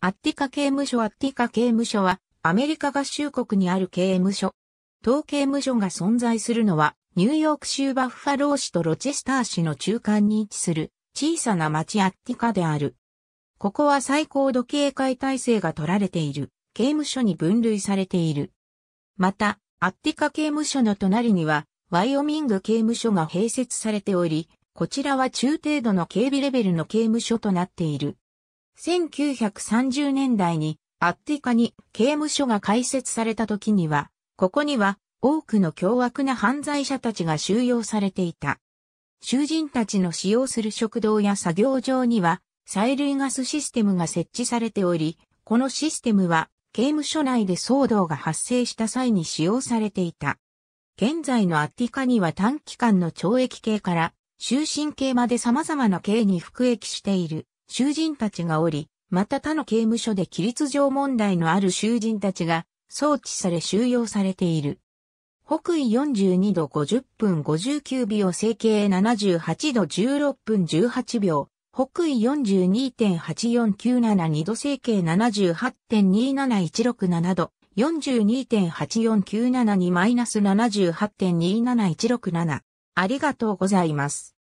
アッティカ刑務所アッティカ刑務所はアメリカ合衆国にある刑務所。当刑務所が存在するのはニューヨーク州バッファロー市とロチェスター市の中間に位置する小さな町アッティカである。ここは最高度警戒体制が取られている刑務所に分類されている。また、アッティカ刑務所の隣にはワイオミング刑務所が併設されており、こちらは中程度の警備レベルの刑務所となっている。1930年代にアッティカに刑務所が開設された時には、ここには多くの凶悪な犯罪者たちが収容されていた。囚人たちの使用する食堂や作業場には、催涙ガスシステムが設置されており、このシステムは刑務所内で騒動が発生した際に使用されていた。現在のアッティカには短期間の懲役刑から終身刑まで様々な刑に服役している囚人たちがおり、また他の刑務所で規律上問題のある囚人たちが送致され収容されている。北緯42度50分59秒、整形78度16分18秒、北緯42.84972度、整形78.27167度、42.84972-78.27167。ありがとうございます。